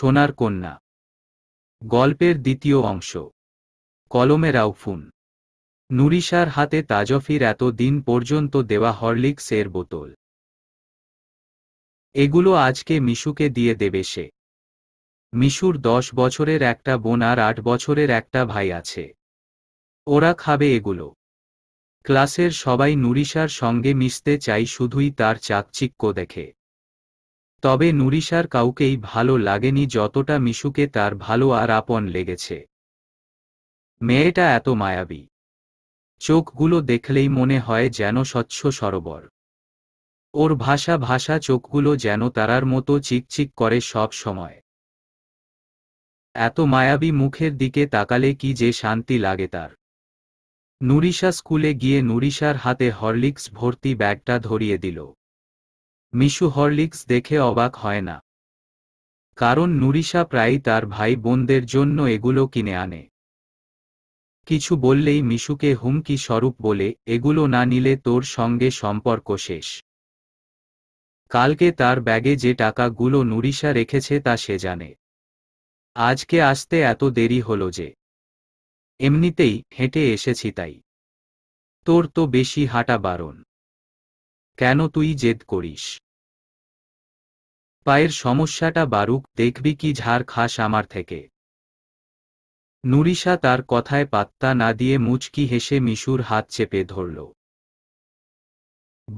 সোনার কন্যা গল্পের দ্বিতীয় অংশ কলমে রাউফুন নুরিশার হাতে তাজফির এত দিন পর্যন্ত দেওয়া হরলিক্স এর বোতল এগুলো আজকে মিশুকে দিয়ে দেবে সে মিশুর দশ বছরের একটা বোন আর আট বছরের একটা ভাই আছে ওরা খাবে এগুলো ক্লাসের সবাই নুরিশার সঙ্গে মিশতে চাই শুধুই তার চাকচিক্য দেখে তবে নুরিশার কাউকেই ভালো লাগেনি যতটা মিশুকে তার ভালো আর আপন লেগেছে মেয়েটা এত মায়াবী চোখগুলো দেখলেই মনে হয় যেন স্বচ্ছ সরোবর ওর ভাষা ভাষা চোখগুলো যেন তারার মতো চিকচিক করে সব সময় এত মায়াবী মুখের দিকে তাকালে কি যে শান্তি লাগে তার নুরিশা স্কুলে গিয়ে নুরিশার হাতে হরলিক্স ভর্তি ব্যাগটা ধরিয়ে দিল মিশু হরলিক্স দেখে অবাক হয় না কারণ নুরিশা প্রায়ই তার ভাই বোনদের জন্য এগুলো কিনে আনে কিছু বললেই মিশুকে হুমকি স্বরূপ বলে এগুলো না নিলে তোর সঙ্গে সম্পর্ক শেষ কালকে তার ব্যাগে যে টাকাগুলো নুরিশা রেখেছে তা সে জানে আজকে আসতে এত দেরি হলো যে এমনিতেই হেঁটে এসেছি তাই তোর তো বেশি হাঁটা বারণ কেন তুই জেদ করিস পায়ের সমস্যাটা বারুক দেখবি কি ঝাড় খাস আমার থেকে নুরিশা তার কথায় পাত্তা না দিয়ে মুচকি হেসে মিশুর হাত চেপে ধরল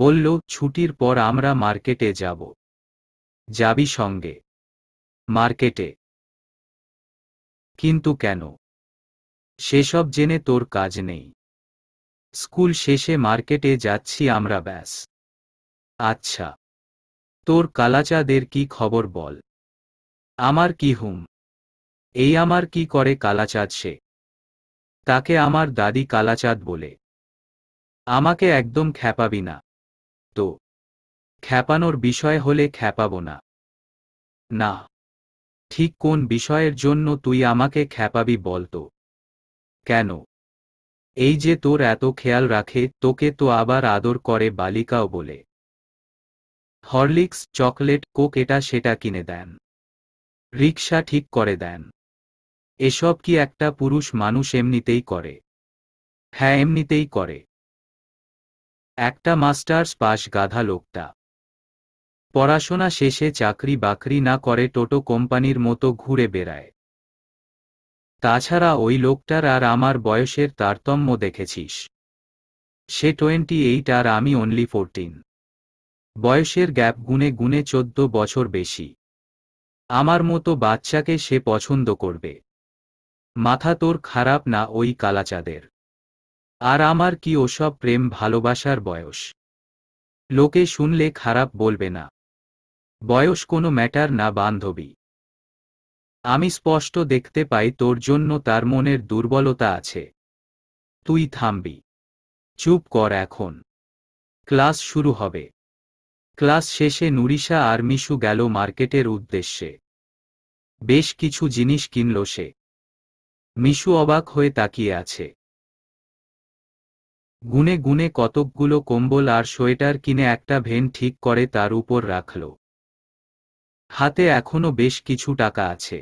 বলল ছুটির পর আমরা মার্কেটে যাব যাবি সঙ্গে মার্কেটে কিন্তু কেন সেসব জেনে তোর কাজ নেই স্কুল শেষে মার্কেটে যাচ্ছি আমরা ব্যাস আচ্ছা তোর কালাচাঁদের কি খবর বল আমার কি হুম এই আমার কি করে কালাচাঁদ সে তাকে আমার দাদি কালাচাঁদ বলে আমাকে একদম খ্যাপাবি না তো খ্যাপানোর বিষয় হলে খ্যাপাবো না না ঠিক কোন বিষয়ের জন্য তুই আমাকে খ্যাপাবি বলতো কেন এই যে তোর এত খেয়াল রাখে তোকে তো আবার আদর করে বালিকাও বলে হরলিক্স চকলেট কোক এটা সেটা কিনে দেন রিক্সা ঠিক করে দেন এসব কি একটা পুরুষ মানুষ এমনিতেই করে হ্যাঁ এমনিতেই করে একটা মাস্টার্স পাশ গাধা লোকটা পড়াশোনা শেষে চাকরি বাকরি না করে টোটো কোম্পানির মতো ঘুরে বেড়ায় তাছাড়া ওই লোকটার আর আমার বয়সের তারতম্য দেখেছিস সে টোয়েন্টি এইট আর আমি অনলি ফোরটিন বয়সের গ্যাপ গুনে গুনে চোদ্দ বছর বেশি আমার মতো বাচ্চাকে সে পছন্দ করবে মাথা তোর খারাপ না ওই কালাচাঁদের আর আমার কি ওসব প্রেম ভালোবাসার বয়স লোকে শুনলে খারাপ বলবে না বয়স কোনো ম্যাটার না বান্ধবী আমি স্পষ্ট দেখতে পাই তোর জন্য তার মনের দুর্বলতা আছে তুই থামবি চুপ কর এখন ক্লাস শুরু হবে ক্লাস শেষে নুরিশা আর মিশু গেল মার্কেটের উদ্দেশ্যে বেশ কিছু জিনিস কিনল সে মিশু অবাক হয়ে তাকিয়ে আছে গুনে গুনে কতকগুলো কম্বল আর সোয়েটার কিনে একটা ভেন ঠিক করে তার উপর রাখল হাতে এখনো বেশ কিছু টাকা আছে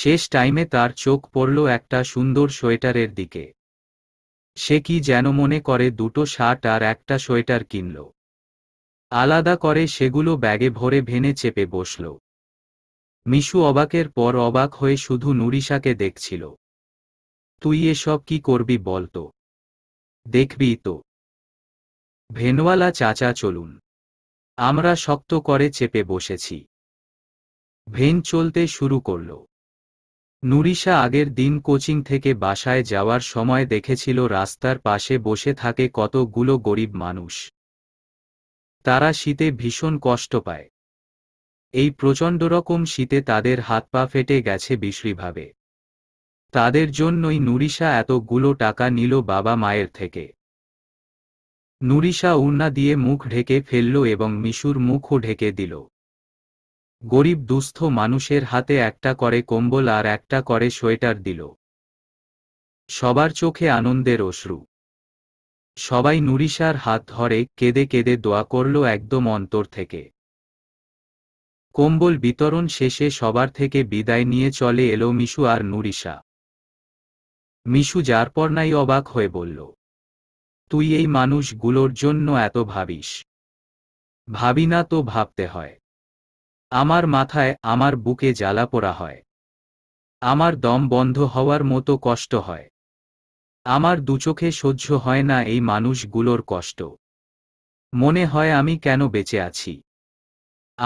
শেষ টাইমে তার চোখ পড়ল একটা সুন্দর সোয়েটারের দিকে সে কি যেন মনে করে দুটো শার্ট আর একটা সোয়েটার কিনল আলাদা করে সেগুলো ব্যাগে ভরে ভেনে চেপে বসল মিশু অবাকের পর অবাক হয়ে শুধু নুরিশাকে দেখছিল তুই এসব কি করবি বলতো দেখবি তো ভেনওয়ালা চাচা চলুন আমরা শক্ত করে চেপে বসেছি ভেন চলতে শুরু করল নুরিশা আগের দিন কোচিং থেকে বাসায় যাওয়ার সময় দেখেছিল রাস্তার পাশে বসে থাকে কতগুলো গরিব মানুষ তারা শীতে ভীষণ কষ্ট পায় এই প্রচণ্ড রকম শীতে তাদের হাত পা ফেটে গেছে বিশ্রীভাবে তাদের জন্যই নুরিশা এতগুলো টাকা নিল বাবা মায়ের থেকে নুরিশা উন্না দিয়ে মুখ ঢেকে ফেলল এবং মিশুর মুখও ঢেকে দিল গরিব দুস্থ মানুষের হাতে একটা করে কম্বল আর একটা করে সোয়েটার দিল সবার চোখে আনন্দের অশ্রু সবাই নুরিশার হাত ধরে কেঁদে কেঁদে দোয়া করল একদম অন্তর থেকে কম্বল বিতরণ শেষে সবার থেকে বিদায় নিয়ে চলে এলো মিশু আর নুরিশা মিশু যার পর নাই অবাক হয়ে বলল তুই এই মানুষগুলোর জন্য এত ভাবিস ভাবি না তো ভাবতে হয় আমার মাথায় আমার বুকে জ্বালা পোড়া হয় আমার দম বন্ধ হওয়ার মতো কষ্ট হয় আমার দুচোখে সহ্য হয় না এই মানুষগুলোর কষ্ট মনে হয় আমি কেন বেঁচে আছি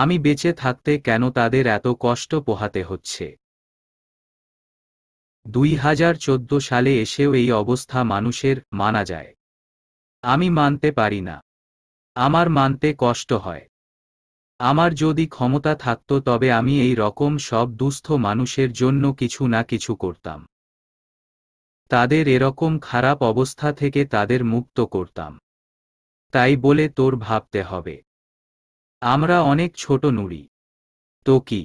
আমি বেঁচে থাকতে কেন তাদের এত কষ্ট পোহাতে হচ্ছে দুই হাজার চোদ্দ সালে এসেও এই অবস্থা মানুষের মানা যায় আমি মানতে পারি না আমার মানতে কষ্ট হয় আমার যদি ক্ষমতা থাকত তবে আমি এই রকম সব দুস্থ মানুষের জন্য কিছু না কিছু করতাম তাদের এরকম খারাপ অবস্থা থেকে তাদের মুক্ত করতাম তাই বলে তোর ভাবতে হবে আমরা অনেক ছোট নুড়ি তো কি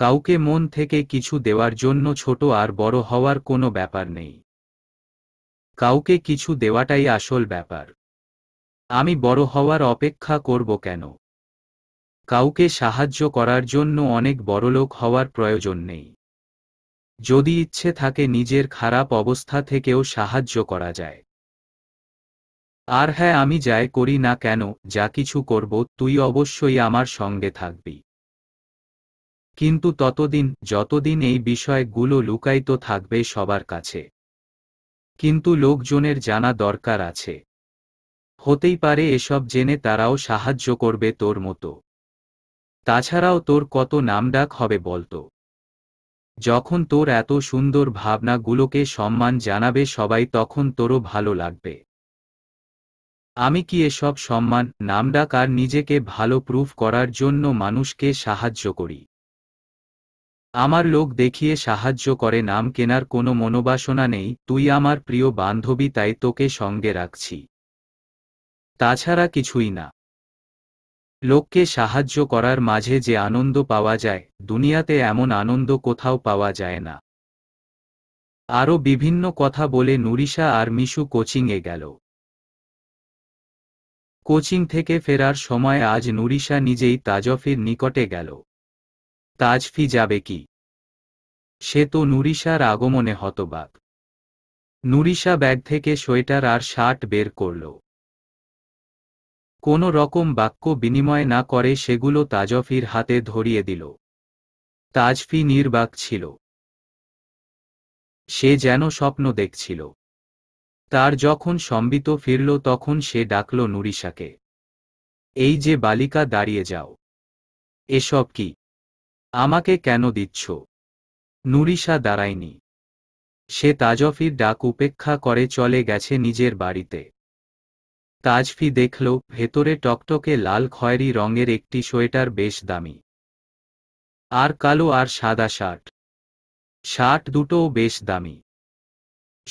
কাউকে মন থেকে কিছু দেওয়ার জন্য ছোট আর বড় হওয়ার কোনো ব্যাপার নেই কাউকে কিছু দেওয়াটাই আসল ব্যাপার আমি বড় হওয়ার অপেক্ষা করব কেন কাউকে সাহায্য করার জন্য অনেক বড়লোক হওয়ার প্রয়োজন নেই যদি ইচ্ছে থাকে নিজের খারাপ অবস্থা থেকেও সাহায্য করা যায় আর হ্যাঁ আমি যাই করি না কেন যা কিছু করব তুই অবশ্যই আমার সঙ্গে থাকবি কিন্তু ততদিন যতদিন এই বিষয়গুলো লুকায়িত থাকবে সবার কাছে কিন্তু লোকজনের জানা দরকার আছে হতেই পারে এসব জেনে তারাও সাহায্য করবে তোর মতো তাছাড়াও তোর কত নামডাক হবে বলতো যখন তোর এত সুন্দর ভাবনাগুলোকে সম্মান জানাবে সবাই তখন তোরও ভালো লাগবে আমি কি এসব সম্মান নামডাক আর নিজেকে ভালো প্রুফ করার জন্য মানুষকে সাহায্য করি আমার লোক দেখিয়ে সাহায্য করে নাম কেনার কোনো মনোবাসনা নেই তুই আমার প্রিয় বান্ধবী তাই তোকে সঙ্গে রাখছি তাছাড়া কিছুই না লোককে সাহায্য করার মাঝে যে আনন্দ পাওয়া যায় দুনিয়াতে এমন আনন্দ কোথাও পাওয়া যায় না আরও বিভিন্ন কথা বলে নুরিশা আর মিশু কোচিংয়ে গেল কোচিং থেকে ফেরার সময় আজ নুরিশা নিজেই তাজফির নিকটে গেল তাজফি যাবে কি সে তো নুরিশার আগমনে হতবাক নুরিশা ব্যাগ থেকে সোয়েটার আর শার্ট বের করল কোনো রকম বাক্য বিনিময় না করে সেগুলো তাজফির হাতে ধরিয়ে দিল তাজফি নির্বাক ছিল সে যেন স্বপ্ন দেখছিল তার যখন সম্বিত ফিরল তখন সে ডাকল নুরিশাকে এই যে বালিকা দাঁড়িয়ে যাও এসব কি আমাকে কেন দিচ্ছ নুরিশা দাঁড়ায়নি সে তাজফির ডাক উপেক্ষা করে চলে গেছে নিজের বাড়িতে তাজফি দেখল ভেতরে টকটকে লাল খয়েরি রঙের একটি সোয়েটার বেশ দামি আর কালো আর সাদা শার্ট শার্ট দুটোও বেশ দামি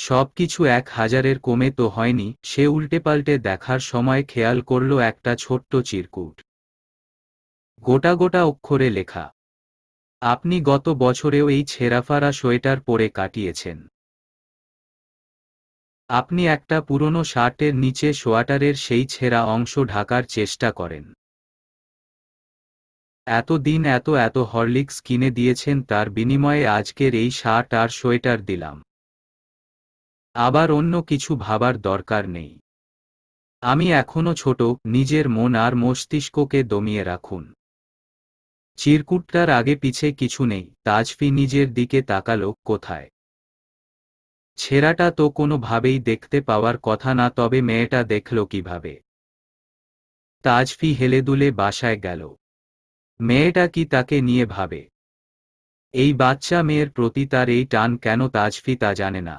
সব কিছু এক হাজারের কমে তো হয়নি সে উল্টে পাল্টে দেখার সময় খেয়াল করল একটা ছোট্ট চিরকুট গোটা গোটা অক্ষরে লেখা আপনি গত বছরেও এই ছেঁড়াফারা সোয়েটার পরে কাটিয়েছেন আপনি একটা পুরনো শার্টের নিচে সোয়াটারের সেই ছেঁড়া অংশ ঢাকার চেষ্টা করেন এতদিন এত এত হরলিক্স কিনে দিয়েছেন তার বিনিময়ে আজকের এই শার্ট আর সোয়েটার দিলাম আবার অন্য কিছু ভাবার দরকার নেই আমি এখনও ছোট নিজের মন আর মস্তিষ্ককে দমিয়ে রাখুন চিরকুটটার আগে পিছে কিছু নেই তাজফি নিজের দিকে তাকালো কোথায় ছেঁড়াটা তো কোনোভাবেই দেখতে পাওয়ার কথা না তবে মেয়েটা দেখল কিভাবে তাজফি হেলে দুলে বাসায় গেল মেয়েটা কি তাকে নিয়ে ভাবে এই বাচ্চা মেয়ের প্রতি তার এই টান কেন তাজফি তা জানে না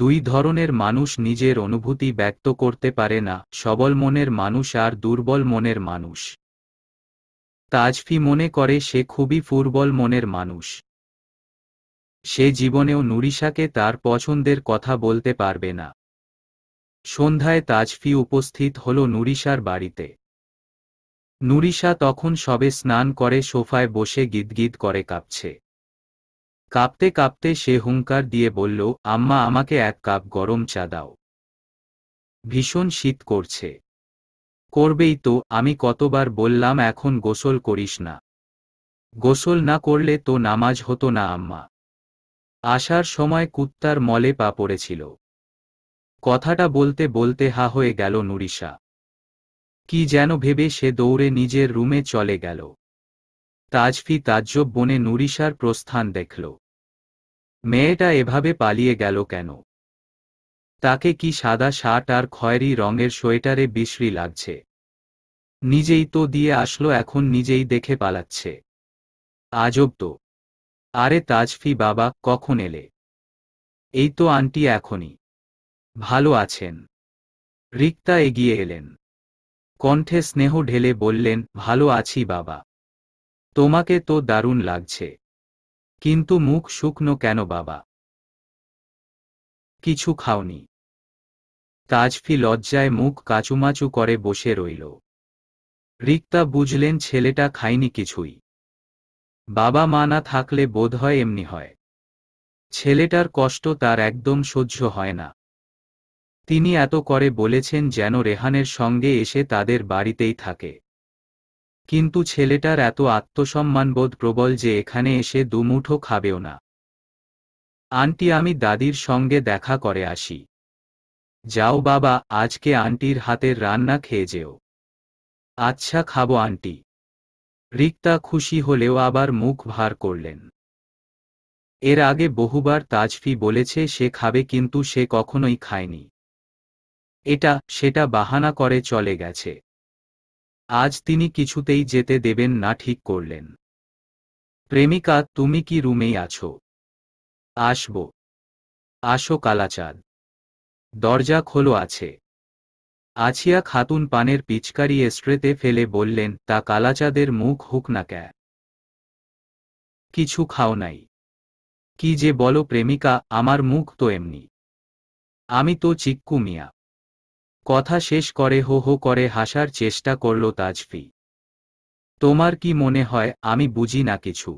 দুই ধরনের মানুষ নিজের অনুভূতি ব্যক্ত করতে পারে না সবল মনের মানুষ আর দুর্বল মনের মানুষ তাজফি মনে করে সে খুবই ফুরবল মনের মানুষ সে জীবনেও নুরিশাকে তার পছন্দের কথা বলতে পারবে না সন্ধ্যায় তাজফি উপস্থিত হল নুরিশার বাড়িতে নুরিশা তখন সবে স্নান করে সোফায় বসে গিদগিদ করে কাঁপছে কাঁপতে কাঁপতে সে হুঙ্কার দিয়ে বলল আম্মা আমাকে এক কাপ গরম চা দাও ভীষণ শীত করছে করবেই তো আমি কতবার বললাম এখন গোসল করিস না গোসল না করলে তো নামাজ হতো না আম্মা আসার সময় কুত্তার মলে পা পড়েছিল কথাটা বলতে বলতে হা হয়ে গেল নুরিশা কি যেন ভেবে সে দৌড়ে নিজের রুমে চলে গেল তাজফি তাজ্জব বনে নুরিশার প্রস্থান দেখল মেয়েটা এভাবে পালিয়ে গেল কেন তাকে কি সাদা শার্ট আর খয়েরি রঙের সোয়েটারে বিশ্রী লাগছে নিজেই তো দিয়ে আসলো এখন নিজেই দেখে পালাচ্ছে আজব তো আরে তাজফি বাবা কখন এলে এই তো আন্টি এখনই ভালো আছেন রিক্তা এগিয়ে এলেন কণ্ঠে স্নেহ ঢেলে বললেন ভালো আছি বাবা তোমাকে তো দারুণ লাগছে কিন্তু মুখ শুকনো কেন বাবা কিছু খাওনি তাজফি লজ্জায় মুখ কাচুমাচু করে বসে রইল রিক্তা বুঝলেন ছেলেটা খায়নি কিছুই বাবা মা না থাকলে বোধ হয় এমনি হয় ছেলেটার কষ্ট তার একদম সহ্য হয় না তিনি এত করে বলেছেন যেন রেহানের সঙ্গে এসে তাদের বাড়িতেই থাকে কিন্তু ছেলেটার এত আত্মসম্মানবোধ প্রবল যে এখানে এসে দুমুঠো খাবেও না আন্টি আমি দাদির সঙ্গে দেখা করে আসি যাও বাবা আজকে আন্টির হাতের রান্না খেয়ে যেও আচ্ছা খাবো আন্টি রিক্তা খুশি হলেও আবার মুখ ভার করলেন এর আগে বহুবার তাজফি বলেছে সে খাবে কিন্তু সে কখনোই খায়নি এটা সেটা বাহানা করে চলে গেছে আজ তিনি কিছুতেই যেতে দেবেন না ঠিক করলেন প্রেমিকা তুমি কি রুমেই আছো আসব আসো কালাচাঁদ দরজা খোলো আছে আছিয়া খাতুন পানের পিচকারি স্ট্রেতে ফেলে বললেন তা কালাচাঁদের মুখ হুক না ক্যা কিছু খাও নাই কি যে বলো প্রেমিকা আমার মুখ তো এমনি আমি তো চিক্কু মিয়া কথা শেষ করে হো হো করে হাসার চেষ্টা করল তাজফি তোমার কি মনে হয় আমি বুঝি না কিছু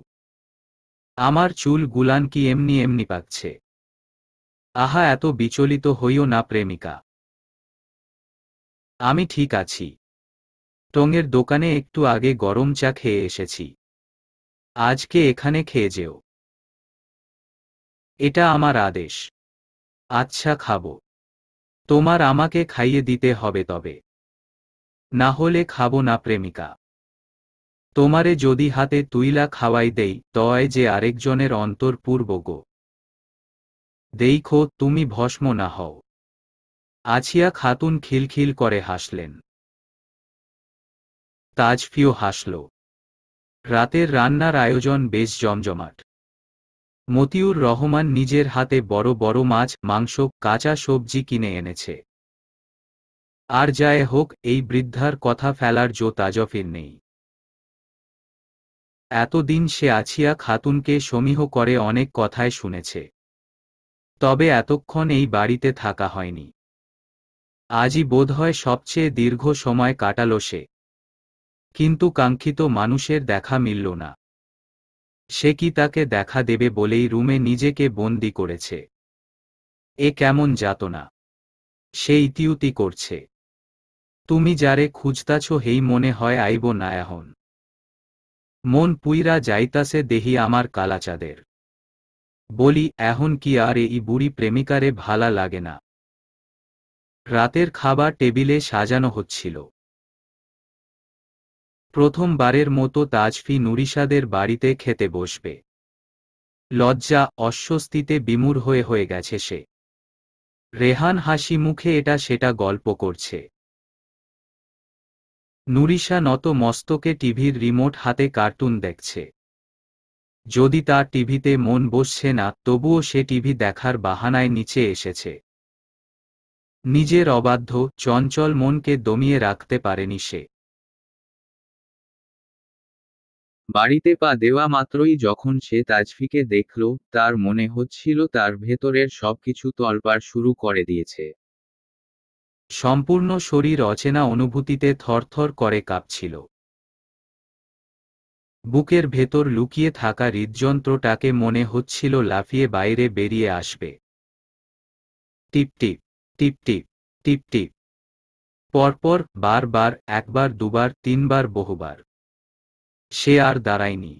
আমার চুল গুলান কি এমনি এমনি পাচ্ছে আহা এত বিচলিত হইও না প্রেমিকা আমি ঠিক আছি টঙের দোকানে একটু আগে গরম চা খেয়ে এসেছি আজকে এখানে খেয়ে যেও এটা আমার আদেশ আচ্ছা খাব তোমার আমাকে খাইয়ে দিতে হবে তবে না হলে খাব না প্রেমিকা তোমারে যদি হাতে তুইলা খাওয়াই দেই তয় যে আরেকজনের অন্তর পূর্ব গো দেখো তুমি ভস্ম না হও আছিয়া খাতুন খিলখিল করে হাসলেন তাজফিও হাসল রাতের রান্নার আয়োজন বেশ জমজমাট মতিউর রহমান নিজের হাতে বড় বড় মাছ মাংস কাঁচা সবজি কিনে এনেছে আর যায় হোক এই বৃদ্ধার কথা ফেলার জো তাজফির নেই এতদিন সে আছিয়া খাতুনকে সমীহ করে অনেক কথায় শুনেছে তবে এতক্ষণ এই বাড়িতে থাকা হয়নি আজই বোধহয় সবচেয়ে দীর্ঘ সময় কাটাল সে কিন্তু কাঙ্ক্ষিত মানুষের দেখা মিলল না সে কি তাকে দেখা দেবে বলেই রুমে নিজেকে বন্দি করেছে এ কেমন যাতনা সে ইতিউতি করছে তুমি যারে খুঁজতাছ হেই মনে হয় আইব না এখন মন পুইরা যাইতাছে দেহি আমার কালাচাঁদের বলি এখন কি আর এই বুড়ি প্রেমিকারে ভালা লাগে না রাতের খাবার টেবিলে সাজানো হচ্ছিল প্রথমবারের মতো তাজফি নুরিসাদের বাড়িতে খেতে বসবে লজ্জা অস্বস্তিতে বিমূর হয়ে হয়ে গেছে সে রেহান হাসি মুখে এটা সেটা গল্প করছে নুরিশা নত মস্তকে টিভির রিমোট হাতে কার্টুন দেখছে যদি তার টিভিতে মন বসছে না তবুও সে টিভি দেখার বাহানায় নিচে এসেছে নিজের অবাধ্য চঞ্চল মনকে দমিয়ে রাখতে পারেনি সে বাড়িতে পা দেওয়া মাত্রই যখন সে তাজফিকে দেখল তার মনে হচ্ছিল তার ভেতরের সবকিছু তলপার শুরু করে দিয়েছে সম্পূর্ণ শরীর অচেনা অনুভূতিতে থরথর করে কাঁপছিল বুকের ভেতর লুকিয়ে থাকা হৃদযন্ত্রটাকে মনে হচ্ছিল লাফিয়ে বাইরে বেরিয়ে আসবে টিপ টিপ টিপ টিপ টিপ টিপ পরপর বারবার একবার দুবার তিনবার বহুবার সে আর দাঁড়ায়নি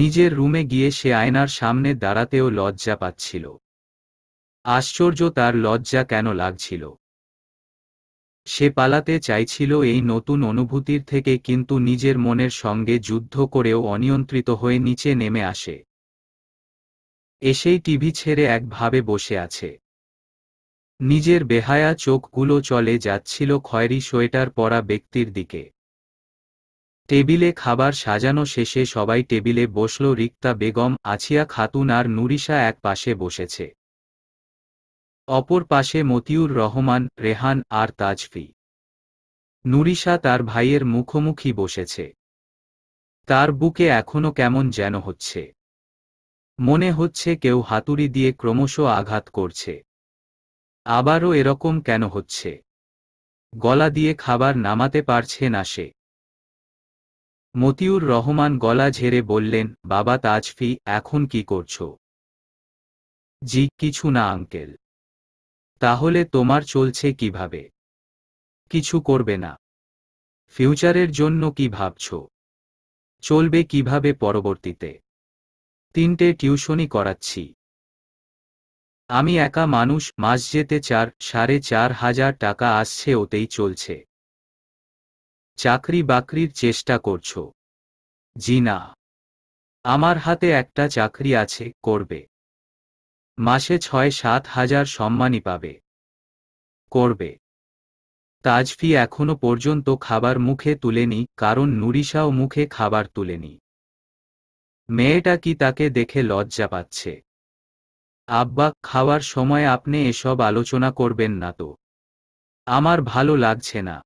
নিজের রুমে গিয়ে সে আয়নার সামনে দাঁড়াতেও লজ্জা পাচ্ছিল আশ্চর্য তার লজ্জা কেন লাগছিল সে পালাতে চাইছিল এই নতুন অনুভূতির থেকে কিন্তু নিজের মনের সঙ্গে যুদ্ধ করেও অনিয়ন্ত্রিত হয়ে নিচে নেমে আসে এসেই টিভি ছেড়ে একভাবে বসে আছে নিজের বেহায়া চোখগুলো চলে যাচ্ছিল খয়েরি সোয়েটার পরা ব্যক্তির দিকে টেবিলে খাবার সাজানো শেষে সবাই টেবিলে বসল রিক্তা বেগম আছিয়া খাতুন আর নুরিশা এক পাশে বসেছে অপর পাশে মতিউর রহমান রেহান আর তাজফি নুরিশা তার ভাইয়ের মুখোমুখি বসেছে তার বুকে এখনো কেমন যেন হচ্ছে মনে হচ্ছে কেউ হাতুড়ি দিয়ে ক্রমশ আঘাত করছে আবারও এরকম কেন হচ্ছে গলা দিয়ে খাবার নামাতে পারছে না সে মতিউর রহমান গলা ঝেড়ে বললেন বাবা তাজফি এখন কি করছ জি কিছু না আঙ্কেল তাহলে তোমার চলছে কিভাবে কিছু করবে না ফিউচারের জন্য কি ভাবছ চলবে কিভাবে পরবর্তীতে তিনটে টিউশনই করাচ্ছি আমি একা মানুষ মাস যেতে চার সাড়ে চার হাজার টাকা আসছে ওতেই চলছে চাকরি বাকরির চেষ্টা করছো জি না আমার হাতে একটা চাকরি আছে করবে মাসে ছয় সাত হাজার সম্মানই পাবে করবে তাজফি এখনো পর্যন্ত খাবার মুখে তুলেনি কারণ নুরিশাও মুখে খাবার তুলেনি মেয়েটা কি তাকে দেখে লজ্জা পাচ্ছে আব্বা খাওয়ার সময় আপনি এসব আলোচনা করবেন না তো আমার ভালো লাগছে না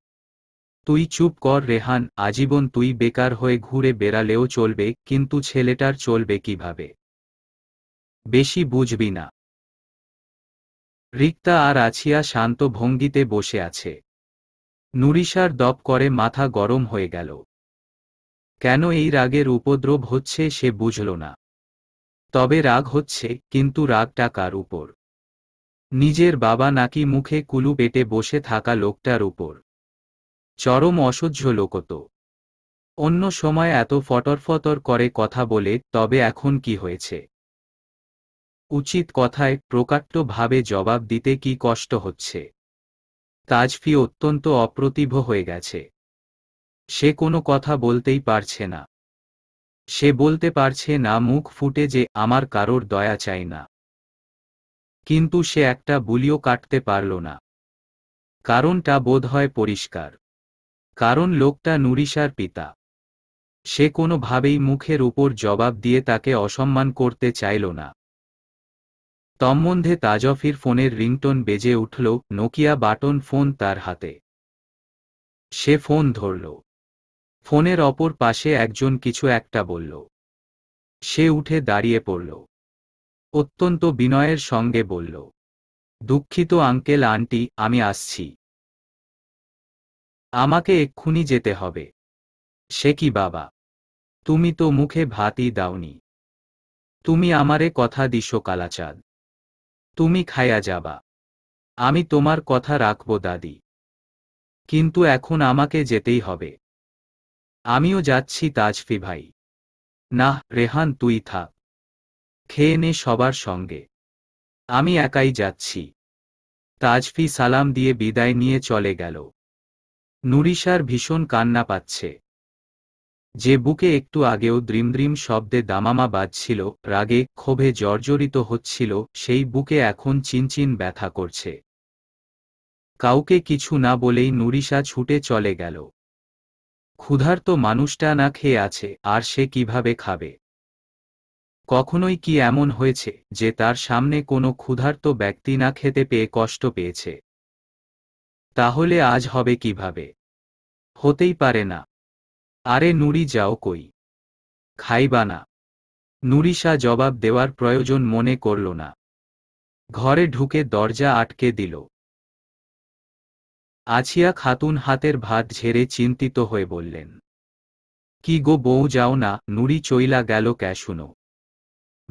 তুই চুপ কর রেহান আজীবন তুই বেকার হয়ে ঘুরে বেড়ালেও চলবে কিন্তু ছেলেটার চলবে কিভাবে বেশি বুঝবি না রিক্তা আর আছিয়া শান্ত ভঙ্গিতে বসে আছে নুরিশার দপ করে মাথা গরম হয়ে গেল কেন এই রাগের উপদ্রব হচ্ছে সে বুঝল না তবে রাগ হচ্ছে কিন্তু রাগ টাকার উপর নিজের বাবা নাকি মুখে কুলু পেটে বসে থাকা লোকটার উপর চরম অসহ্য লোকত অন্য সময় এত ফটর করে কথা বলে তবে এখন কি হয়েছে উচিত কথায় প্রকাট্যভাবে জবাব দিতে কি কষ্ট হচ্ছে তাজফি অত্যন্ত অপ্রতিভ হয়ে গেছে সে কোনো কথা বলতেই পারছে না সে বলতে পারছে না মুখ ফুটে যে আমার কারোর দয়া চাই না কিন্তু সে একটা বুলিও কাটতে পারল না কারণটা বোধ হয় পরিষ্কার কারণ লোকটা নুরিশার পিতা সে কোনোভাবেই মুখের উপর জবাব দিয়ে তাকে অসম্মান করতে চাইল না তম্বন্ধে তাজফির ফোনের রিংটোন বেজে উঠল নোকিয়া বাটন ফোন তার হাতে সে ফোন ধরল ফোনের অপর পাশে একজন কিছু একটা বলল সে উঠে দাঁড়িয়ে পড়ল অত্যন্ত বিনয়ের সঙ্গে বলল দুঃখিত আঙ্কেল আন্টি আমি আসছি আমাকে এক্ষুনি যেতে হবে সে কি বাবা তুমি তো মুখে ভাতই দাওনি তুমি আমারে কথা দিস কালাচাঁদ তুমি খায়া যাবা আমি তোমার কথা রাখব দাদি কিন্তু এখন আমাকে যেতেই হবে আমিও যাচ্ছি তাজফি ভাই নাহ রেহান তুই থাক খেয়ে নে সবার সঙ্গে আমি একাই যাচ্ছি তাজফি সালাম দিয়ে বিদায় নিয়ে চলে গেল নুরিশার ভীষণ কান্না পাচ্ছে যে বুকে একটু আগেও দ্রিমদ্রিম শব্দে দামামা বাজছিল রাগে ক্ষোভে জর্জরিত হচ্ছিল সেই বুকে এখন চিনচিন ব্যথা করছে কাউকে কিছু না বলেই নুরিশা ছুটে চলে গেল ক্ষুধার্ত মানুষটা না খেয়ে আছে আর সে কিভাবে খাবে কখনোই কি এমন হয়েছে যে তার সামনে কোনো ক্ষুধার্ত ব্যক্তি না খেতে পেয়ে কষ্ট পেয়েছে তাহলে আজ হবে কিভাবে হতেই পারে না আরে নুরি যাও কই খাইবা না নুরিশা জবাব দেওয়ার প্রয়োজন মনে করল না ঘরে ঢুকে দরজা আটকে দিল আছিয়া খাতুন হাতের ভাত ঝেড়ে চিন্তিত হয়ে বললেন কি গো বউ যাও না নুড়ি চইলা গেল ক্যাশুনো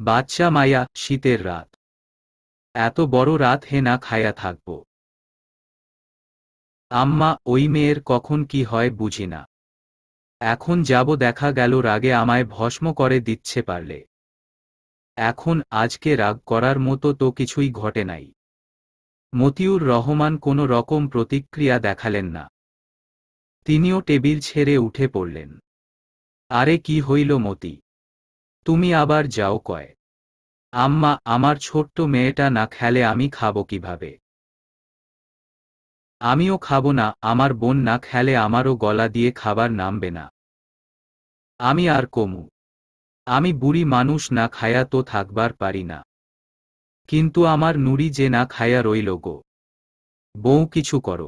বাচ্চা মায়া শীতের রাত এত বড় রাত হে না খায়া থাকব আম্মা ওই মেয়ের কখন কি হয় বুঝি না এখন যাব দেখা গেল রাগে আমায় ভস্ম করে দিচ্ছে পারলে এখন আজকে রাগ করার মতো তো কিছুই ঘটে নাই মতিউর রহমান কোনো রকম প্রতিক্রিয়া দেখালেন না তিনিও টেবিল ছেড়ে উঠে পড়লেন আরে কি হইল মতি তুমি আবার যাও কয় আম্মা আমার ছোট্ট মেয়েটা না খেলে আমি খাব কিভাবে আমিও খাব না আমার বোন না খেলে আমারও গলা দিয়ে খাবার নামবে না আমি আর কমু আমি বুড়ি মানুষ না খায়া তো থাকবার পারি না কিন্তু আমার নুড়ি যে না খাইয়া রইল গো বউ কিছু কর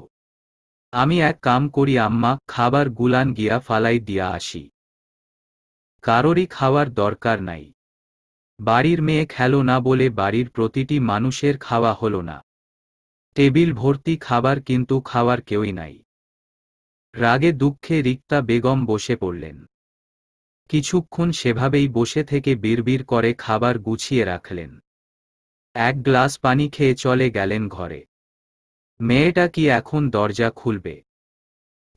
আমি এক কাম করি আম্মা খাবার গুলান গিয়া ফালাই দিয়া আসি কারোরই খাওয়ার দরকার নাই বাড়ির মেয়ে খেলো না বলে বাড়ির প্রতিটি মানুষের খাওয়া হল না টেবিল ভর্তি খাবার কিন্তু খাওয়ার কেউই নাই রাগে দুঃখে রিক্তা বেগম বসে পড়লেন কিছুক্ষণ সেভাবেই বসে থেকে বিড়বিড় করে খাবার গুছিয়ে রাখলেন এক গ্লাস পানি খেয়ে চলে গেলেন ঘরে মেয়েটা কি এখন দরজা খুলবে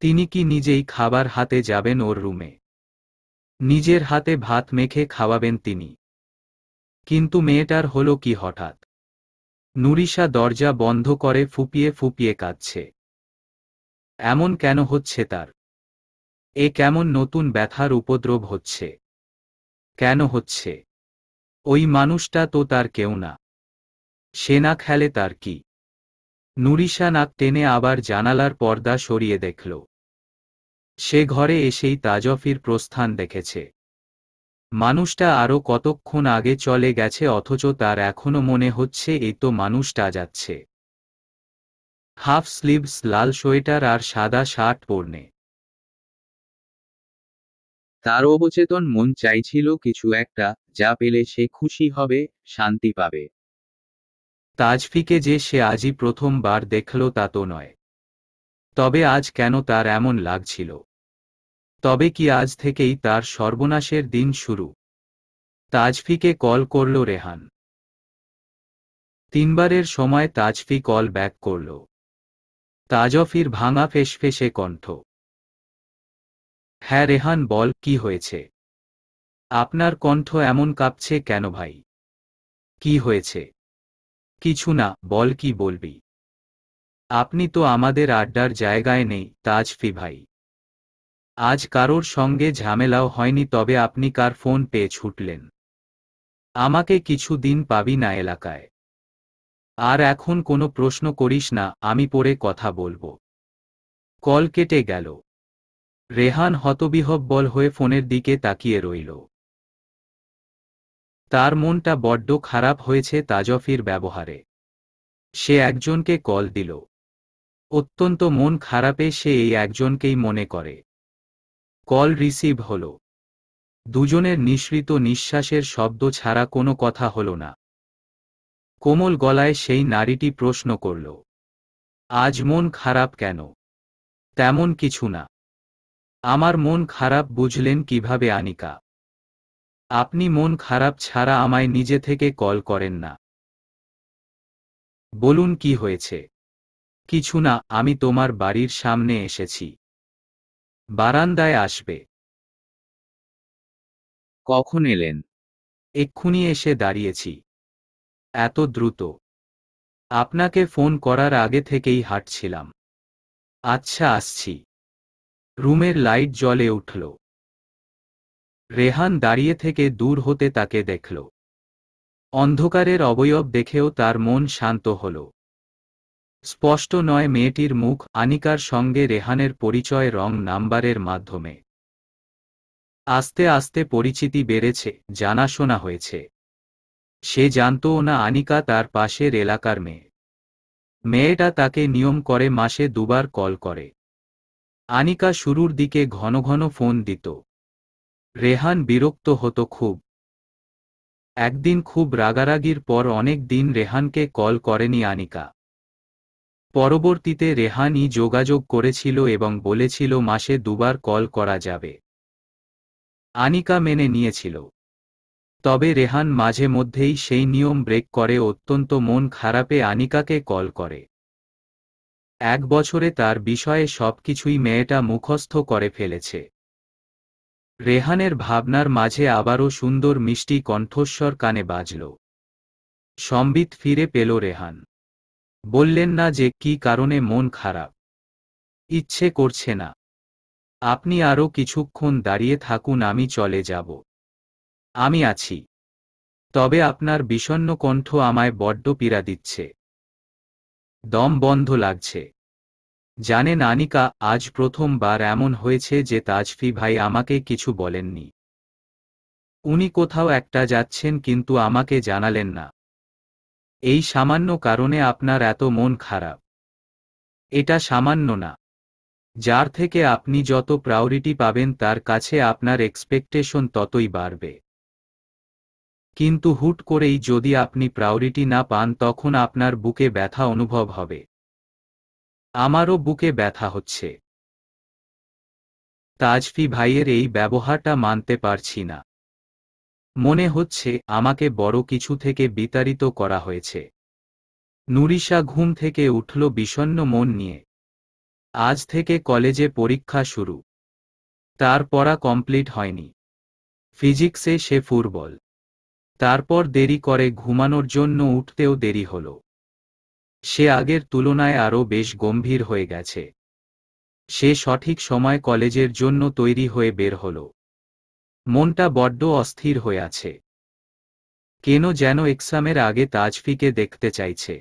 তিনি কি নিজেই খাবার হাতে যাবেন ওর রুমে নিজের হাতে ভাত মেখে খাওয়াবেন তিনি কিন্তু মেয়েটার হল কি হঠাৎ নুরিশা দরজা বন্ধ করে ফুপিয়ে ফুপিয়ে কাঁদছে এমন কেন হচ্ছে তার এ কেমন নতুন ব্যথার উপদ্রব হচ্ছে কেন হচ্ছে ওই মানুষটা তো তার কেউ না সে না খেলে তার কি নুরিশা নাক টেনে আবার জানালার পর্দা সরিয়ে দেখল সে ঘরে এসেই তাজফির প্রস্থান দেখেছে মানুষটা আরও কতক্ষণ আগে চলে গেছে অথচ তার এখনো মনে হচ্ছে এই তো মানুষটা যাচ্ছে হাফ স্লিভস লাল সোয়েটার আর সাদা শার্ট পরনে তার অবচেতন মন চাইছিল কিছু একটা যা পেলে সে খুশি হবে শান্তি পাবে তাজফিকে যে সে আজই প্রথমবার দেখল তা তো নয় তবে আজ কেন তার এমন লাগছিল তবে কি আজ থেকেই তার সর্বনাশের দিন শুরু তাজফিকে কল করল রেহান তিনবারের সময় তাজফি কল ব্যাক করল তাজফির ভাঙা ফেসফেসে কণ্ঠ হ্যাঁ রেহান বল কি হয়েছে আপনার কণ্ঠ এমন কাঁপছে কেন ভাই কি হয়েছে কিছু না বল কি বলবি আপনি তো আমাদের আড্ডার জায়গায় নেই তাজ ফি ভাই আজ কারোর সঙ্গে ঝামেলাও হয়নি তবে আপনি কার ফোন পেয়ে ছুটলেন আমাকে কিছু দিন পাবি না এলাকায় আর এখন কোনো প্রশ্ন করিস না আমি পরে কথা বলবো কল কেটে গেল রেহান বল হয়ে ফোনের দিকে তাকিয়ে রইল তার মনটা বড্ড খারাপ হয়েছে তাজফির ব্যবহারে সে একজনকে কল দিল অত্যন্ত মন খারাপে সে এই একজনকেই মনে করে কল রিসিভ হল দুজনের নিঃসৃত নিঃশ্বাসের শব্দ ছাড়া কোনো কথা হল না কোমল গলায় সেই নারীটি প্রশ্ন করল আজ মন খারাপ কেন তেমন কিছু না আমার মন খারাপ বুঝলেন কিভাবে আনিকা আপনি মন খারাপ ছাড়া আমায় নিজে থেকে কল করেন না বলুন কি হয়েছে কিছু না আমি তোমার বাড়ির সামনে এসেছি বারান্দায় আসবে কখন এলেন এক্ষুনি এসে দাঁড়িয়েছি এত দ্রুত আপনাকে ফোন করার আগে থেকেই হাঁটছিলাম আচ্ছা আসছি রুমের লাইট জলে উঠল রেহান দাঁড়িয়ে থেকে দূর হতে তাকে দেখল অন্ধকারের অবয়ব দেখেও তার মন শান্ত হল স্পষ্ট নয় মেয়েটির মুখ আনিকার সঙ্গে রেহানের পরিচয় রং নাম্বারের মাধ্যমে আস্তে আস্তে পরিচিতি বেড়েছে জানাশোনা হয়েছে সে জানতও না আনিকা তার পাশের এলাকার মেয়ে মেয়েটা তাকে নিয়ম করে মাসে দুবার কল করে আনিকা শুরুর দিকে ঘন ঘন ফোন দিত রেহান বিরক্ত হতো খুব একদিন খুব রাগারাগির পর অনেক দিন রেহানকে কল করেনি আনিকা পরবর্তীতে রেহানই যোগাযোগ করেছিল এবং বলেছিল মাসে দুবার কল করা যাবে আনিকা মেনে নিয়েছিল তবে রেহান মাঝে মধ্যেই সেই নিয়ম ব্রেক করে অত্যন্ত মন খারাপে আনিকাকে কল করে এক বছরে তার বিষয়ে সবকিছুই মেয়েটা মুখস্থ করে ফেলেছে রেহানের ভাবনার মাঝে আবারও সুন্দর মিষ্টি কণ্ঠস্বর কানে বাজল সম্বিত ফিরে পেল রেহান বললেন না যে কি কারণে মন খারাপ ইচ্ছে করছে না আপনি আরও কিছুক্ষণ দাঁড়িয়ে থাকুন আমি চলে যাব আমি আছি তবে আপনার বিষণ্ন কণ্ঠ আমায় বড্ড পীড়া দিচ্ছে দম বন্ধ লাগছে জানেন আনিকা আজ প্রথমবার এমন হয়েছে যে তাজফি ভাই আমাকে কিছু বলেননি উনি কোথাও একটা যাচ্ছেন কিন্তু আমাকে জানালেন না এই সামান্য কারণে আপনার এত মন খারাপ এটা সামান্য না যার থেকে আপনি যত প্রায়োরিটি পাবেন তার কাছে আপনার এক্সপেকটেশন ততই বাড়বে কিন্তু হুট করেই যদি আপনি প্রায়োরিটি না পান তখন আপনার বুকে ব্যথা অনুভব হবে আমারও বুকে ব্যথা হচ্ছে তাজফি ভাইয়ের এই ব্যবহারটা মানতে পারছি না মনে হচ্ছে আমাকে বড় কিছু থেকে বিতাড়িত করা হয়েছে নুরিশা ঘুম থেকে উঠল বিষণ্ন মন নিয়ে আজ থেকে কলেজে পরীক্ষা শুরু তার পড়া কমপ্লিট হয়নি ফিজিক্সে সে ফুটবল তারপর দেরি করে ঘুমানোর জন্য উঠতেও দেরি হলো সে আগের তুলনায় আরও বেশ গম্ভীর হয়ে গেছে সে সঠিক সময় কলেজের জন্য তৈরি হয়ে বের হল মনটা বড্ড অস্থির হয়ে আছে কেন যেন এক্সামের আগে তাজফিকে দেখতে চাইছে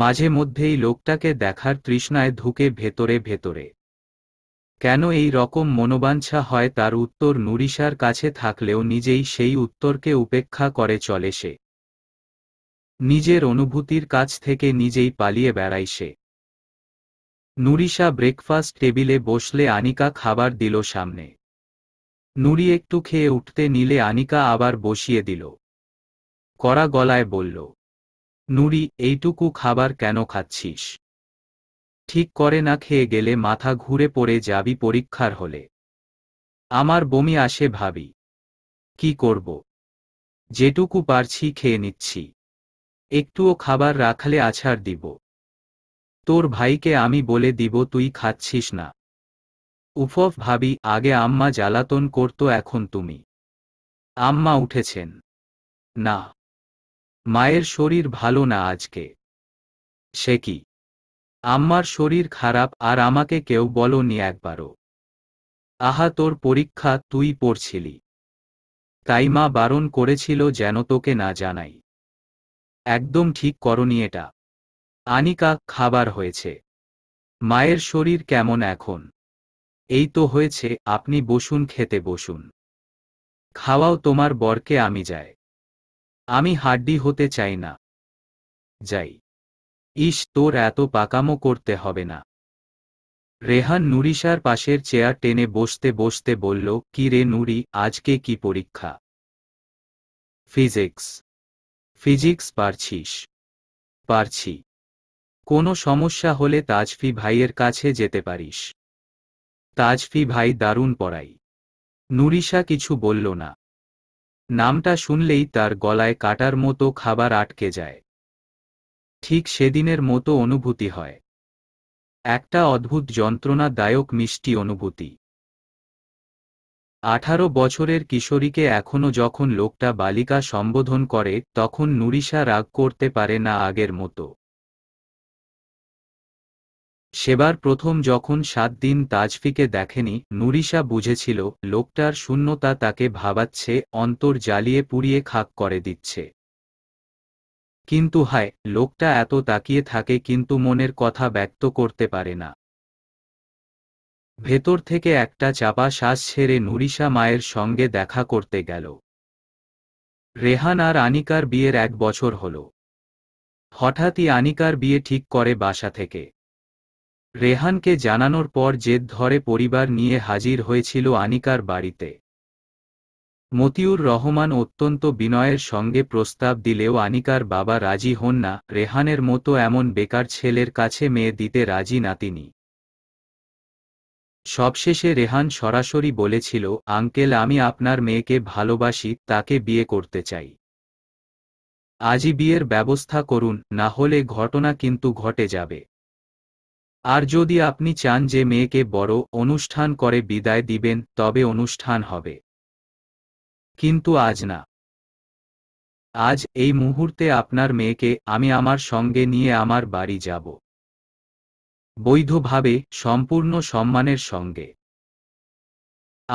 মাঝে মধ্যেই লোকটাকে দেখার তৃষ্ণায় ধুকে ভেতরে ভেতরে কেন এই রকম মনোবাঞ্ছা হয় তার উত্তর নুরিশার কাছে থাকলেও নিজেই সেই উত্তরকে উপেক্ষা করে চলে সে নিজের অনুভূতির কাছ থেকে নিজেই পালিয়ে বেড়ায় সে নুরিশা ব্রেকফাস্ট টেবিলে বসলে আনিকা খাবার দিল সামনে নুরি একটু খেয়ে উঠতে নিলে আনিকা আবার বসিয়ে দিল কড়া গলায় বলল নুরি এইটুকু খাবার কেন খাচ্ছিস ঠিক করে না খেয়ে গেলে মাথা ঘুরে পড়ে যাবি পরীক্ষার হলে আমার বমি আসে ভাবি কি করব যেটুকু পারছি খেয়ে নিচ্ছি একটুও খাবার রাখালে আছাড় দিব তোর ভাইকে আমি বলে দিব তুই খাচ্ছিস না উফফ ভাবি আগে আম্মা জ্বালাতন করত এখন তুমি আম্মা উঠেছেন না মায়ের শরীর ভালো না আজকে সে কি আম্মার শরীর খারাপ আর আমাকে কেউ বলনি একবারও আহা তোর পরীক্ষা তুই পড়ছিলি তাই মা বারণ করেছিল যেন তোকে না জানাই একদম ঠিক করনি এটা আনিকা খাবার হয়েছে মায়ের শরীর কেমন এখন এই তো হয়েছে আপনি বসুন খেতে বসুন খাওয়াও তোমার বরকে আমি যাই আমি হাড্ডি হতে চাই না যাই ইস তোর এত পাকামো করতে হবে না রেহান নুরিশার পাশের চেয়ার টেনে বসতে বসতে বলল কি রে নুরি আজকে কি পরীক্ষা ফিজিক্স ফিজিক্স পারছিস পারছি কোনো সমস্যা হলে তাজফি ভাইয়ের কাছে যেতে পারিস তাজফি ভাই দারুণ পড়াই নুরিশা কিছু বলল না নামটা শুনলেই তার গলায় কাটার মতো খাবার আটকে যায় ঠিক সেদিনের মতো অনুভূতি হয় একটা অদ্ভুত যন্ত্রণাদায়ক মিষ্টি অনুভূতি আঠারো বছরের কিশোরীকে এখনো যখন লোকটা বালিকা সম্বোধন করে তখন নুরিশা রাগ করতে পারে না আগের মতো সেবার প্রথম যখন সাত দিন তাজফিকে দেখেনি নুরিশা বুঝেছিল লোকটার শূন্যতা তাকে ভাবাচ্ছে অন্তর জ্বালিয়ে পুড়িয়ে খাক করে দিচ্ছে কিন্তু হায় লোকটা এত তাকিয়ে থাকে কিন্তু মনের কথা ব্যক্ত করতে পারে না ভেতর থেকে একটা চাপা শ্বাস ছেড়ে নুরিশা মায়ের সঙ্গে দেখা করতে গেল রেহান আর আনিকার বিয়ের এক বছর হল হঠাৎই আনিকার বিয়ে ঠিক করে বাসা থেকে রেহানকে জানানোর পর জেদ ধরে পরিবার নিয়ে হাজির হয়েছিল আনিকার বাড়িতে মতিউর রহমান অত্যন্ত বিনয়ের সঙ্গে প্রস্তাব দিলেও আনিকার বাবা রাজি হন না রেহানের মতো এমন বেকার ছেলের কাছে মেয়ে দিতে রাজি না তিনি সবশেষে রেহান সরাসরি বলেছিল আঙ্কেল আমি আপনার মেয়েকে ভালোবাসি তাকে বিয়ে করতে চাই আজই বিয়ের ব্যবস্থা করুন না হলে ঘটনা কিন্তু ঘটে যাবে আর যদি আপনি চান যে মেয়েকে বড় অনুষ্ঠান করে বিদায় দিবেন তবে অনুষ্ঠান হবে কিন্তু আজ না আজ এই মুহূর্তে আপনার মেয়েকে আমি আমার সঙ্গে নিয়ে আমার বাড়ি যাব বৈধভাবে সম্পূর্ণ সম্মানের সঙ্গে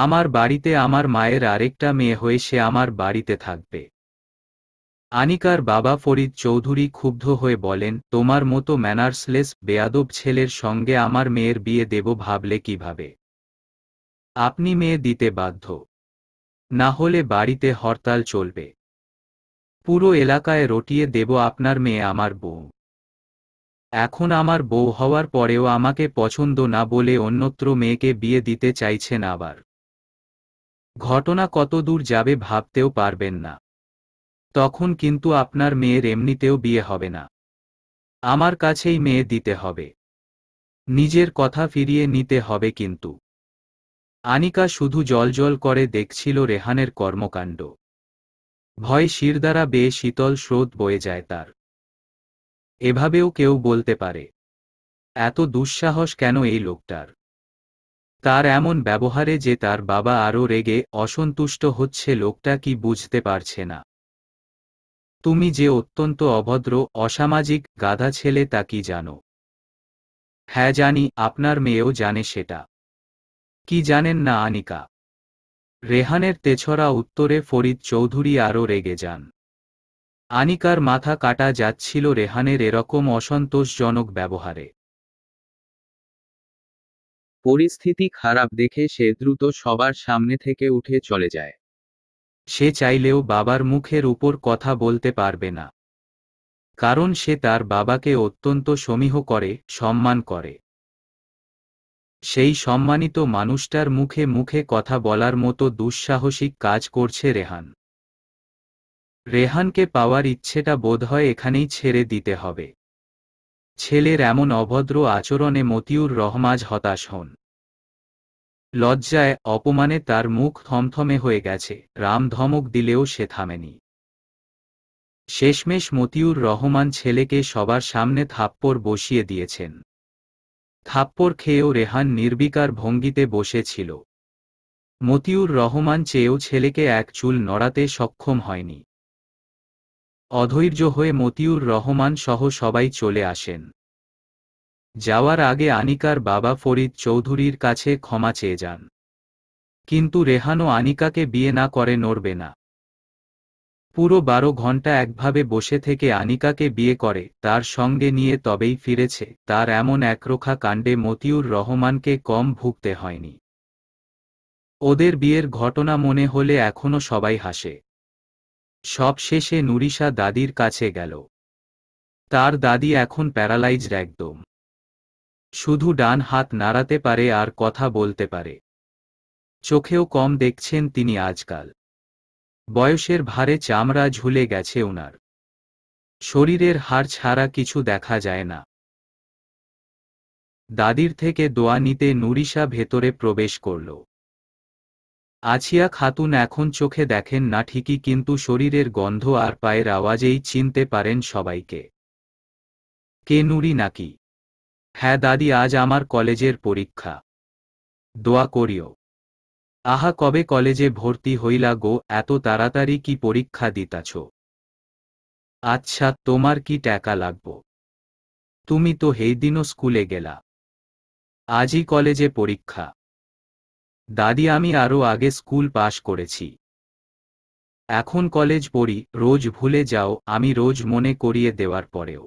আমার বাড়িতে আমার মায়ের আরেকটা মেয়ে হয়ে সে আমার বাড়িতে থাকবে আনিকার বাবা ফরিদ চৌধুরী ক্ষুব্ধ হয়ে বলেন তোমার মতো ম্যানার্সলেস বেয়াদব ছেলের সঙ্গে আমার মেয়ের বিয়ে দেব ভাবলে কিভাবে আপনি মেয়ে দিতে বাধ্য না হলে বাড়িতে হরতাল চলবে পুরো এলাকায় রটিয়ে দেব আপনার মেয়ে আমার বউ এখন আমার বউ হওয়ার পরেও আমাকে পছন্দ না বলে অন্যত্র মেয়েকে বিয়ে দিতে চাইছেন আবার ঘটনা কত দূর যাবে ভাবতেও পারবেন না তখন কিন্তু আপনার মেয়ের এমনিতেও বিয়ে হবে না আমার কাছেই মেয়ে দিতে হবে নিজের কথা ফিরিয়ে নিতে হবে কিন্তু আনিকা শুধু জল করে দেখছিল রেহানের কর্মকাণ্ড ভয় শিরদ্বারা বেয়ে শীতল স্রোত বয়ে যায় তার এভাবেও কেউ বলতে পারে এত দুঃসাহস কেন এই লোকটার তার এমন ব্যবহারে যে তার বাবা আরও রেগে অসন্তুষ্ট হচ্ছে লোকটা কি বুঝতে পারছে না তুমি যে অত্যন্ত অভদ্র অসামাজিক গাধা ছেলে তা কি জানো হ্যাঁ জানি আপনার মেয়েও জানে সেটা কি জানেন না আনিকা রেহানের তেছরা উত্তরে ফরিদ চৌধুরী আরও রেগে যান আনিকার মাথা কাটা যাচ্ছিল রেহানের এরকম অসন্তোষজনক ব্যবহারে পরিস্থিতি খারাপ দেখে সে দ্রুত সবার সামনে থেকে উঠে চলে যায় সে চাইলেও বাবার মুখের উপর কথা বলতে পারবে না কারণ সে তার বাবাকে অত্যন্ত সমীহ করে সম্মান করে সেই সম্মানিত মানুষটার মুখে মুখে কথা বলার মতো দুঃসাহসিক কাজ করছে রেহান রেহানকে পাওয়ার ইচ্ছেটা বোধহয় এখানেই ছেড়ে দিতে হবে ছেলের এমন অভদ্র আচরণে মতিউর রহমাজ হতাশ হন লজ্জায় অপমানে তার মুখ থমথমে হয়ে গেছে রাম ধমক দিলেও সে থামেনি শেষমেশ মতিউর রহমান ছেলেকে সবার সামনে থাপ্পড় বসিয়ে দিয়েছেন থাপ্পড় খেয়েও রেহান নির্বিকার ভঙ্গিতে বসেছিল মতিউর রহমান চেয়েও ছেলেকে এক চুল নড়াতে সক্ষম হয়নি অধৈর্য হয়ে মতিউর রহমান সহ সবাই চলে আসেন যাওয়ার আগে আনিকার বাবা ফরিদ চৌধুরীর কাছে ক্ষমা চেয়ে যান কিন্তু রেহানো আনিকাকে বিয়ে না করে নড়বে না পুরো বারো ঘন্টা একভাবে বসে থেকে আনিকাকে বিয়ে করে তার সঙ্গে নিয়ে তবেই ফিরেছে তার এমন একরোখা কাণ্ডে মতিউর রহমানকে কম ভুগতে হয়নি ওদের বিয়ের ঘটনা মনে হলে এখনও সবাই হাসে সবশেষে নুরিশা দাদির কাছে গেল তার দাদি এখন প্যারালাইজড একদম শুধু ডান হাত নাড়াতে পারে আর কথা বলতে পারে চোখেও কম দেখছেন তিনি আজকাল বয়সের ভারে চামড়া ঝুলে গেছে ওনার শরীরের হার ছাড়া কিছু দেখা যায় না দাদির থেকে দোয়া নিতে নুরিশা ভেতরে প্রবেশ করল আছিয়া খাতুন এখন চোখে দেখেন না ঠিকই কিন্তু শরীরের গন্ধ আর পায়ের আওয়াজেই চিনতে পারেন সবাইকে কে নুরি নাকি হ্যাঁ দাদি আজ আমার কলেজের পরীক্ষা দোয়া করিও আহা কবে কলেজে ভর্তি হইলা গো এত তাড়াতাড়ি কি পরীক্ষা দিতাছ আচ্ছা তোমার কি টাকা লাগব তুমি তো হেইদিনও স্কুলে গেলা আজই কলেজে পরীক্ষা দাদি আমি আরও আগে স্কুল পাশ করেছি এখন কলেজ পড়ি রোজ ভুলে যাও আমি রোজ মনে করিয়ে দেওয়ার পরেও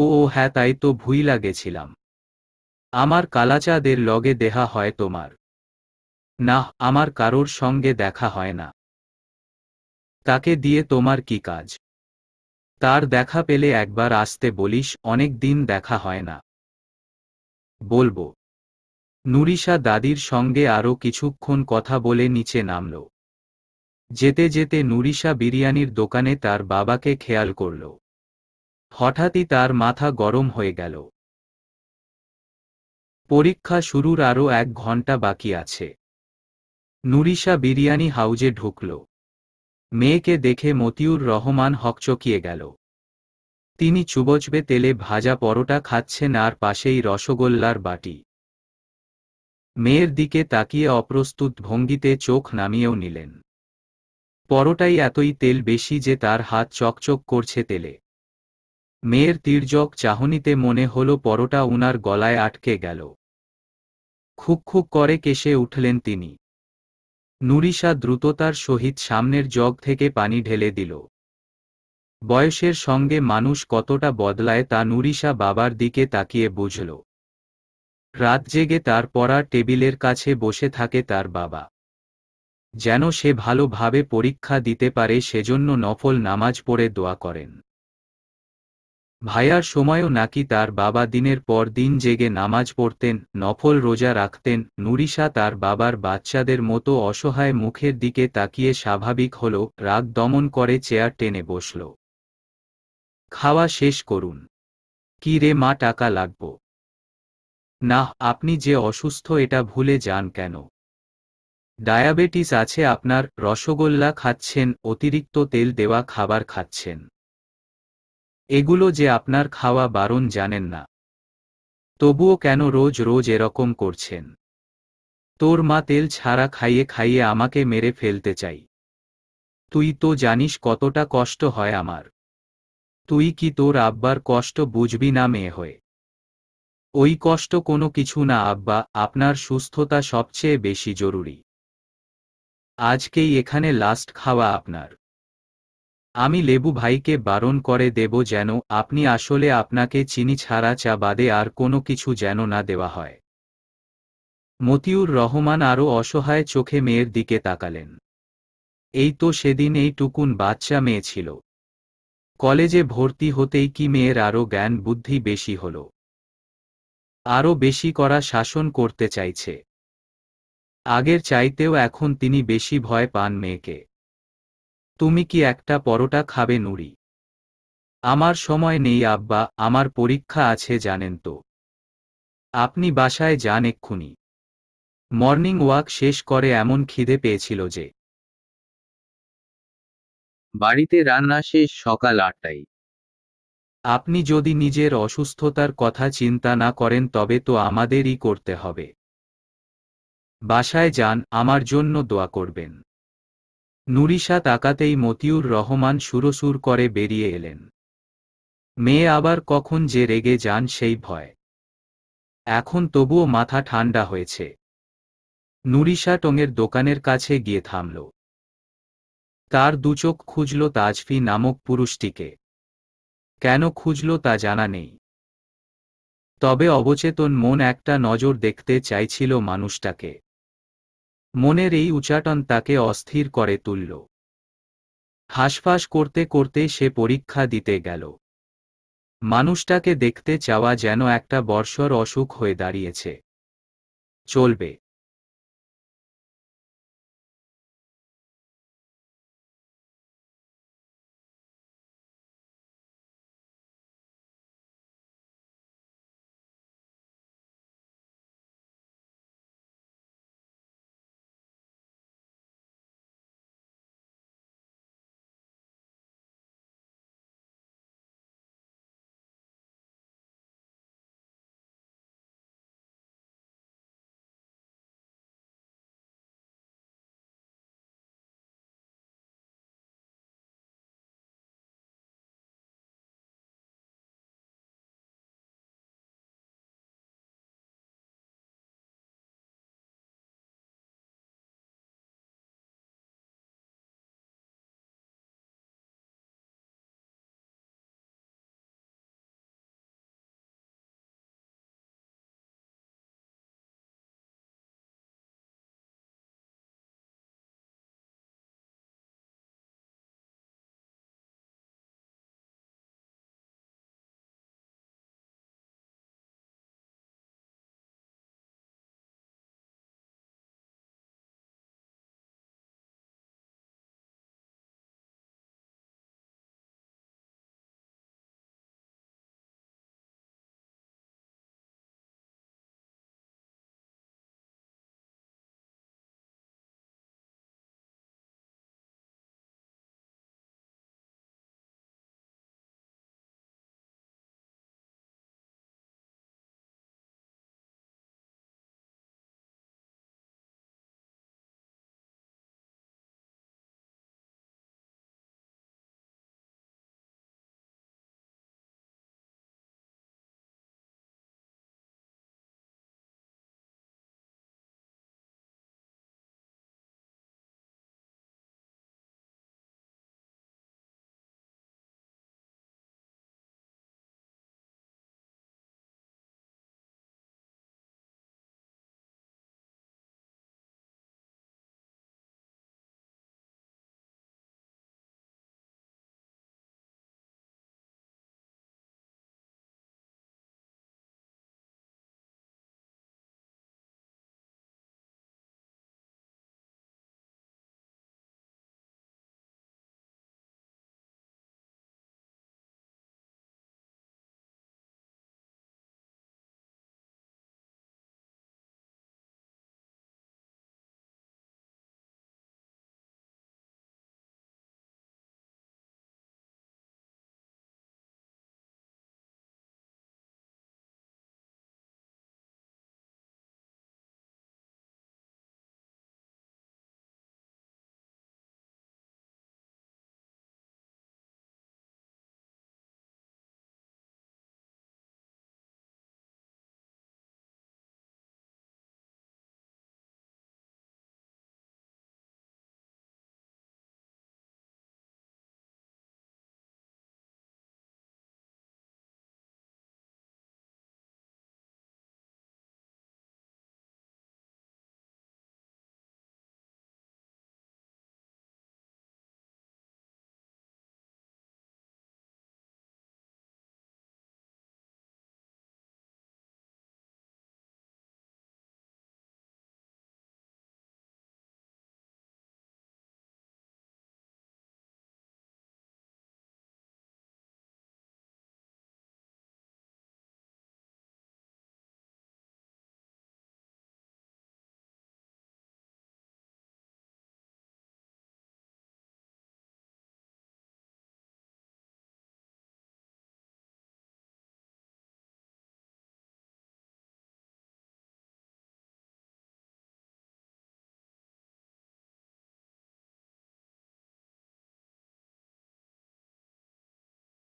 ও ও হ্যাঁ তাই তো ভুইলা গেছিলাম আমার কালাচাঁদের লগে দেহা হয় তোমার না আমার কারোর সঙ্গে দেখা হয় না তাকে দিয়ে তোমার কি কাজ তার দেখা পেলে একবার আসতে বলিস অনেক দিন দেখা হয় না বলবো নুরিশা দাদির সঙ্গে আরও কিছুক্ষণ কথা বলে নিচে নামল যেতে যেতে নুরিশা বিরিয়ানির দোকানে তার বাবাকে খেয়াল করল হঠাৎই তার মাথা গরম হয়ে গেল পরীক্ষা শুরুর আরও এক ঘন্টা বাকি আছে নুরিশা বিরিয়ানি হাউজে ঢুকল মেয়েকে দেখে মতিউর রহমান হকচকিয়ে গেল তিনি চুবচবে তেলে ভাজা পরোটা খাচ্ছেন আর পাশেই রসগোল্লার বাটি মেয়ের দিকে তাকিয়ে অপ্রস্তুত ভঙ্গিতে চোখ নামিয়েও নিলেন পরোটাই এতই তেল বেশি যে তার হাত চকচক করছে তেলে মেয়ের তির্যক চাহনিতে মনে হল পরোটা উনার গলায় আটকে গেল খুক খুক করে কেশে উঠলেন তিনি নুরিশা দ্রুততার সহিত সামনের জগ থেকে পানি ঢেলে দিল বয়সের সঙ্গে মানুষ কতটা বদলায় তা নুরিশা বাবার দিকে তাকিয়ে বুঝল রাত জেগে তার পড়ার টেবিলের কাছে বসে থাকে তার বাবা যেন সে ভালোভাবে পরীক্ষা দিতে পারে সেজন্য নফল নামাজ পড়ে দোয়া করেন ভাইয়ার সময়ও নাকি তার বাবা দিনের পর দিন জেগে নামাজ পড়তেন নফল রোজা রাখতেন নুরিশা তার বাবার বাচ্চাদের মতো অসহায় মুখের দিকে তাকিয়ে স্বাভাবিক হল রাগ দমন করে চেয়ার টেনে বসল খাওয়া শেষ করুন কি রে মা টাকা লাগবো না আপনি যে অসুস্থ এটা ভুলে যান কেন ডায়াবেটিস আছে আপনার রসগোল্লা খাচ্ছেন অতিরিক্ত তেল দেওয়া খাবার খাচ্ছেন এগুলো যে আপনার খাওয়া বারণ জানেন না তবুও কেন রোজ রোজ এরকম করছেন তোর মা তেল ছাড়া খাইয়ে খাইয়ে আমাকে মেরে ফেলতে চাই তুই তো জানিস কতটা কষ্ট হয় আমার তুই কি তোর আব্বার কষ্ট বুঝবি না মেয়ে হয়ে ওই কষ্ট কোনো কিছু না আব্বা আপনার সুস্থতা সবচেয়ে বেশি জরুরি আজকেই এখানে লাস্ট খাওয়া আপনার আমি লেবু ভাইকে বারণ করে দেব যেন আপনি আসলে আপনাকে চিনি ছাড়া চা বাদে আর কোনো কিছু যেন না দেওয়া হয় মতিউর রহমান আরও অসহায় চোখে মেয়ের দিকে তাকালেন এই তো সেদিন এই টুকুন বাচ্চা মেয়ে ছিল কলেজে ভর্তি হতেই কি মেয়ের আরও জ্ঞান বুদ্ধি বেশি হলো আরও বেশি করা শাসন করতে চাইছে আগের চাইতেও এখন তিনি বেশি ভয় পান মেয়েকে তুমি কি একটা পরোটা খাবে নুরি আমার সময় নেই আব্বা আমার পরীক্ষা আছে জানেন তো আপনি বাসায় যান এক্ষুনি মর্নিং ওয়াক শেষ করে এমন খিদে পেয়েছিল যে বাড়িতে রান্না শেষ সকাল আটটায় আপনি যদি নিজের অসুস্থতার কথা চিন্তা না করেন তবে তো আমাদেরই করতে হবে বাসায় যান আমার জন্য দোয়া করবেন নুরিশা তাকাতেই মতিউর রহমান সুরসুর করে বেরিয়ে এলেন মেয়ে আবার কখন যে রেগে যান সেই ভয় এখন তবুও মাথা ঠান্ডা হয়েছে নুরিশা টঙের দোকানের কাছে গিয়ে থামল তার দুচোখ খুঁজল তাজফি নামক পুরুষটিকে কেন খুঁজল তা জানা নেই তবে অবচেতন মন একটা নজর দেখতে চাইছিল মানুষটাকে মনের এই উচাটন তাকে অস্থির করে তুলল হাসফাস করতে করতে সে পরীক্ষা দিতে গেল মানুষটাকে দেখতে চাওয়া যেন একটা বর্ষর অসুখ হয়ে দাঁড়িয়েছে চলবে